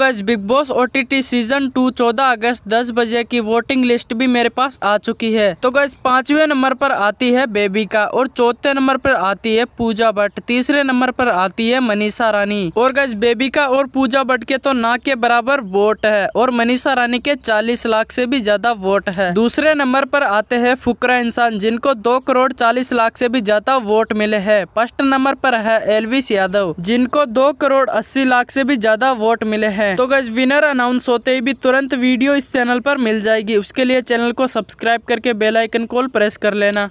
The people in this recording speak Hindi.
गज Bigg Boss O T T season two चौदह अगस्त दस बजे की वोटिंग लिस्ट भी मेरे पास आ चुकी है तो गज पांचवे नंबर पर आती है बेबी का और चौथे नंबर पर आती है पूजा भट्ट तीसरे नंबर पर आती है मनीषा रानी और गज बेबी का और पूजा भट्ट के तो ना के बराबर वोट है और मनीषा रानी के चालीस लाख से भी ज्यादा वोट है दूसरे नंबर पर आते हैं फुकरा इंसान जिनको दो करोड़ चालीस लाख से भी ज्यादा वोट मिले है फर्स्ट नंबर पर है एलविस यादव जिनको दो करोड़ अस्सी लाख से भी ज्यादा वोट मिले हैं है तो गज विनर अनाउंस होते ही भी तुरंत वीडियो इस चैनल पर मिल जाएगी उसके लिए चैनल को सब्सक्राइब करके बेलाइकन कॉल प्रेस कर लेना